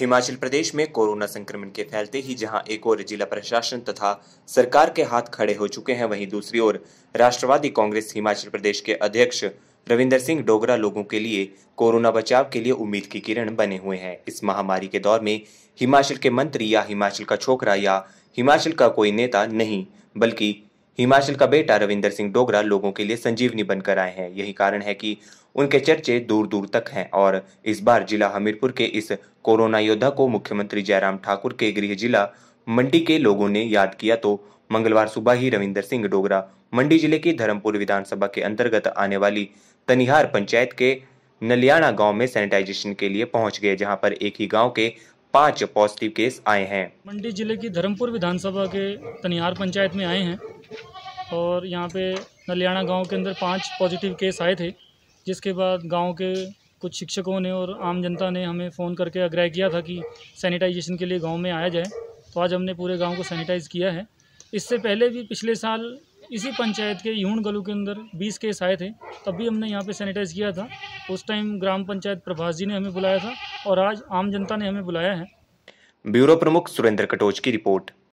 हिमाचल प्रदेश में कोरोना संक्रमण के फैलते ही जहां एक ओर जिला प्रशासन तथा सरकार के हाथ खड़े हो चुके हैं वहीं दूसरी ओर राष्ट्रवादी कांग्रेस हिमाचल प्रदेश के अध्यक्ष रविंदर सिंह डोगरा लोगों के लिए कोरोना बचाव के लिए उम्मीद की किरण बने हुए हैं इस महामारी के दौर में हिमाचल के मंत्री या हिमाचल का छोकरा या हिमाचल का कोई नेता नहीं बल्कि हिमाचल का बेटा रविंदर सिंह डोगरा लोगों के लिए संजीवनी बनकर आए हैं यही कारण है कि उनके चर्चे दूर दूर तक हैं और इस बार जिला हमीरपुर के इस कोरोना योद्धा को मुख्यमंत्री जयराम ठाकुर के गृह जिला मंडी के लोगों ने याद किया तो मंगलवार सुबह ही रविंदर सिंह डोगरा मंडी जिले की धर्मपुर विधानसभा के अंतर्गत आने वाली तनिहार पंचायत के नलियाणा गांव में सैनिटाइजेशन के लिए पहुंच गए जहां पर एक ही गांव के पांच पॉजिटिव केस आए हैं मंडी जिले की धर्मपुर विधानसभा के तनिहार पंचायत में आए हैं और यहाँ पे नलियाणा गांव के अंदर पांच पॉजिटिव केस आए थे जिसके बाद गांव के कुछ शिक्षकों ने और आम जनता ने हमें फ़ोन करके आग्रह किया था कि सैनिटाइजेशन के लिए गांव में आया जाए तो आज हमने पूरे गांव को सैनिटाइज़ किया है इससे पहले भी पिछले साल इसी पंचायत के यून गलू के अंदर बीस केस आए थे तब भी हमने यहाँ पर सैनिटाइज़ किया था उस टाइम ग्राम पंचायत प्रभाष जी ने हमें बुलाया था और आज आम जनता ने हमें बुलाया है ब्यूरो प्रमुख सुरेंद्र कटोच की रिपोर्ट